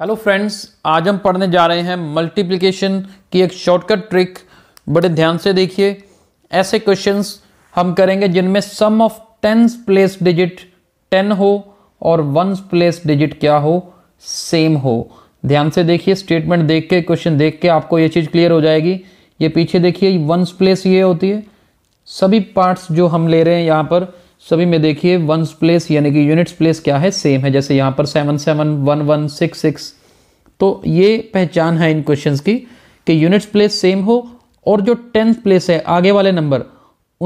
hello friends आज हम पढ़ने जा रहे हैं मल्टीप्लिकेशन की एक शॉर्टकट ट्रिक बड़े ध्यान से देखिए ऐसे क्वेश्चंस हम करेंगे जिनमें some of tens place digit ten हो और वंस प्लेस डिजिट क्या हो सेम हो ध्यान से देखिए स्टेटमेंट देख के क्वेश्चन देख के आपको ये चीज़ क्लियर हो जाएगी ये पीछे देखिए वंस प्लेस ये होती है सभी पार्ट्स जो हम ले रहे हैं यहाँ पर सभी में देखिए वंस प्लेस यानी कि यूनिट्स प्लेस क्या है सेम है जैसे यहाँ पर seven seven one one six six तो ये पहचान है इन क्वेश्चंस की कि यूनिट्स प्लेस सेम हो और जो टेंथ प्लेस है आगे वाले नंबर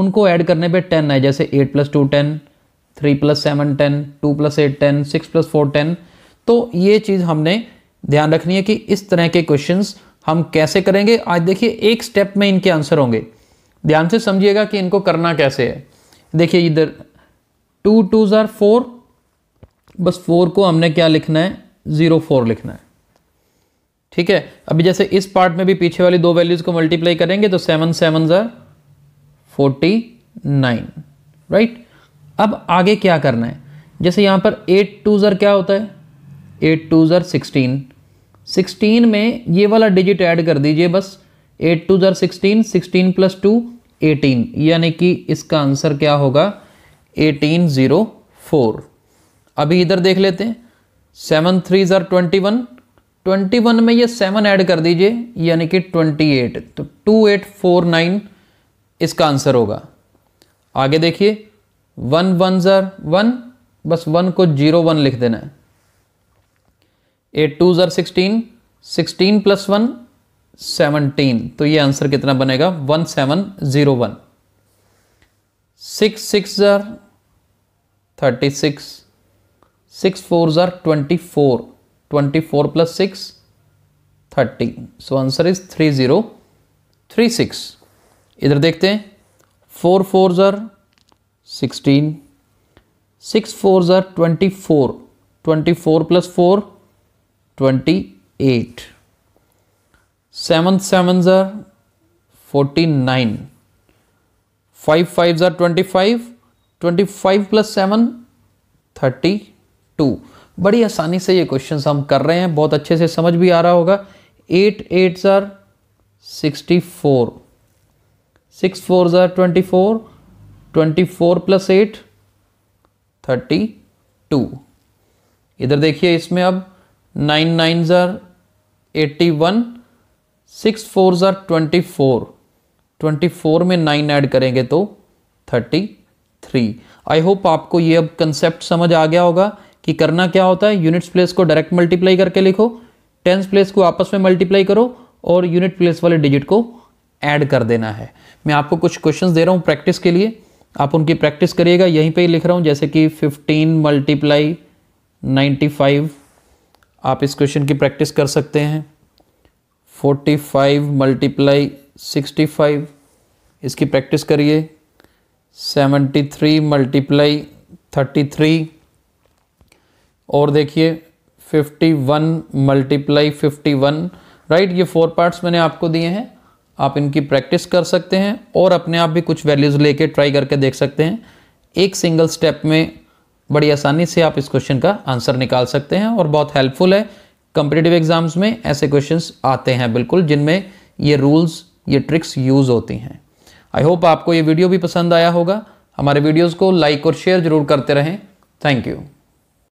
उनको ऐड करने पे टेन है जैसे eight plus two ten three plus seven ten two plus eight ten six plus four ten तो ये चीज़ हमने ध्यान रखनी है कि इस तरह के क्वेश्चन हम कैसे करेंगे आज देखिए एक स्टेप में इनके आंसर होंगे ध्यान से समझिएगा कि इनको करना कैसे है देखिए इधर टू टू ज़ार फोर बस फोर को हमने क्या लिखना है ज़ीरो फोर लिखना है ठीक है अभी जैसे इस पार्ट में भी पीछे वाली दो वैल्यूज़ को मल्टीप्लाई करेंगे तो seven seven are forty nine right अब आगे क्या करना है जैसे यहाँ पर एट टू ज़र क्या होता है eight two are sixteen sixteen में ये वाला डिजिट ऐड कर दीजिए बस eight two are sixteen sixteen plus two eighteen यानी कि इसका आंसर क्या होगा एटीन ज़ीरो फोर अभी इधर देख लेते हैं seven three are twenty one twenty one में ये सेवन ऐड कर दीजिए यानी कि ट्वेंटी एट तो टू एट फोर नाइन इसका आंसर होगा आगे देखिए वन वन ज़र वन बस वन को जीरो वन लिख देना है eight two are sixteen sixteen plus one seventeen तो ये आंसर कितना बनेगा one seven zero one six six are thirty six six four are twenty four twenty four plus six thirty so answer is three zero three six इधर देखते हैं four four are sixteen six four are twenty four twenty four plus four twenty eight seven seven are forty nine five five are twenty five twenty five plus seven thirty two बड़ी आसानी से ये question हम कर रहे हैं बहुत अच्छे से समझ भी आ रहा होगा eight eight are sixty four six four are twenty four twenty four plus eight thirty two इधर देखिए इसमें अब nine nine are eighty one six four are twenty four twenty four में नाइन ऐड करेंगे तो थर्टी थ्री आई होप आपको ये अब कंसेप्ट समझ आ गया होगा कि करना क्या होता है यूनिट्स प्लेस को डायरेक्ट मल्टीप्लाई करके लिखो टेंस प्लेस को आपस में मल्टीप्लाई करो और यूनिट प्लेस वाले डिजिट को ऐड कर देना है मैं आपको कुछ क्वेश्चंस दे रहा हूँ प्रैक्टिस के लिए आप उनकी प्रैक्टिस करिएगा यहीं पे ही लिख रहा हूँ जैसे कि 15 मल्टीप्लाई 95 आप इस क्वेश्चन की प्रैक्टिस कर सकते हैं forty five multiply sixty five इसकी प्रैक्टिस करिए seventy three multiply thirty three और देखिए fifty one multiply fifty one right ये फोर पार्ट्स मैंने आपको दिए हैं आप इनकी प्रैक्टिस कर सकते हैं और अपने आप भी कुछ वैल्यूज़ लेके ट्राई करके देख सकते हैं एक सिंगल स्टेप में बड़ी आसानी से आप इस क्वेश्चन का आंसर निकाल सकते हैं और बहुत हेल्पफुल है कंपिटेटिव एग्जाम्स में ऐसे क्वेश्चन आते हैं बिल्कुल जिनमें ये रूल्स ये ट्रिक्स यूज़ होती हैं आई होप आपको ये वीडियो भी पसंद आया होगा हमारे वीडियोज़ को लाइक और शेयर ज़रूर करते रहें थैंक यू